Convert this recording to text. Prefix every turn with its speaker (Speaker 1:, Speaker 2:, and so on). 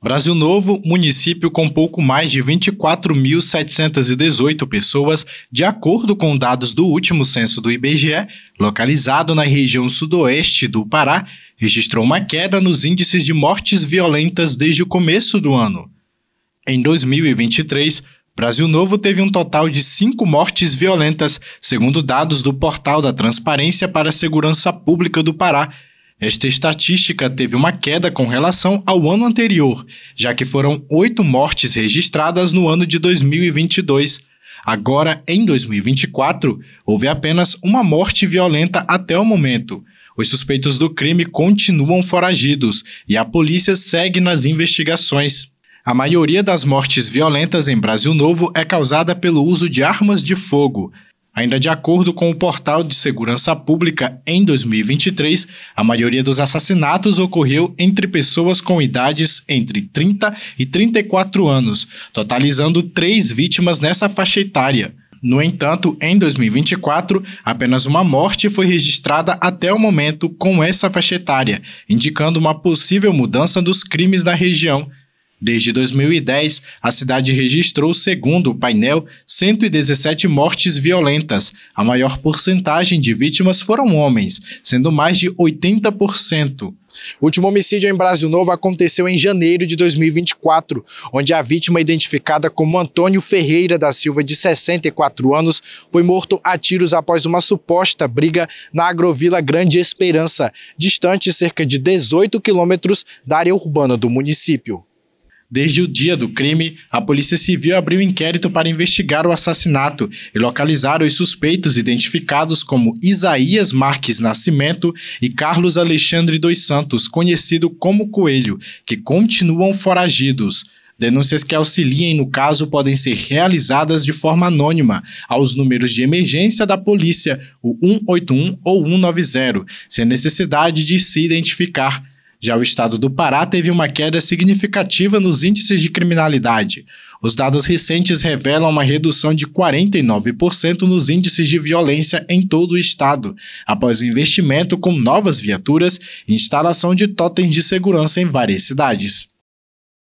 Speaker 1: Brasil Novo, município com pouco mais de 24.718 pessoas, de acordo com dados do último censo do IBGE, localizado na região sudoeste do Pará, registrou uma queda nos índices de mortes violentas desde o começo do ano. Em 2023, Brasil Novo teve um total de cinco mortes violentas, segundo dados do Portal da Transparência para a Segurança Pública do Pará, esta estatística teve uma queda com relação ao ano anterior, já que foram oito mortes registradas no ano de 2022. Agora, em 2024, houve apenas uma morte violenta até o momento. Os suspeitos do crime continuam foragidos e a polícia segue nas investigações. A maioria das mortes violentas em Brasil Novo é causada pelo uso de armas de fogo. Ainda de acordo com o portal de segurança pública, em 2023, a maioria dos assassinatos ocorreu entre pessoas com idades entre 30 e 34 anos, totalizando três vítimas nessa faixa etária. No entanto, em 2024, apenas uma morte foi registrada até o momento com essa faixa etária, indicando uma possível mudança dos crimes na região, Desde 2010, a cidade registrou, segundo o painel, 117 mortes violentas. A maior porcentagem de vítimas foram homens, sendo mais de 80%. O último homicídio em Brasil Novo aconteceu em janeiro de 2024, onde a vítima, identificada como Antônio Ferreira da Silva, de 64 anos, foi morto a tiros após uma suposta briga na agrovila Grande Esperança, distante cerca de 18 quilômetros da área urbana do município. Desde o dia do crime, a Polícia Civil abriu inquérito para investigar o assassinato e localizar os suspeitos identificados como Isaías Marques Nascimento e Carlos Alexandre dos Santos, conhecido como Coelho, que continuam foragidos. Denúncias que auxiliem no caso podem ser realizadas de forma anônima aos números de emergência da polícia, o 181 ou 190, sem necessidade de se identificar. Já o estado do Pará teve uma queda significativa nos índices de criminalidade. Os dados recentes revelam uma redução de 49% nos índices de violência em todo o estado, após o investimento com novas viaturas e instalação de totens de segurança em várias cidades.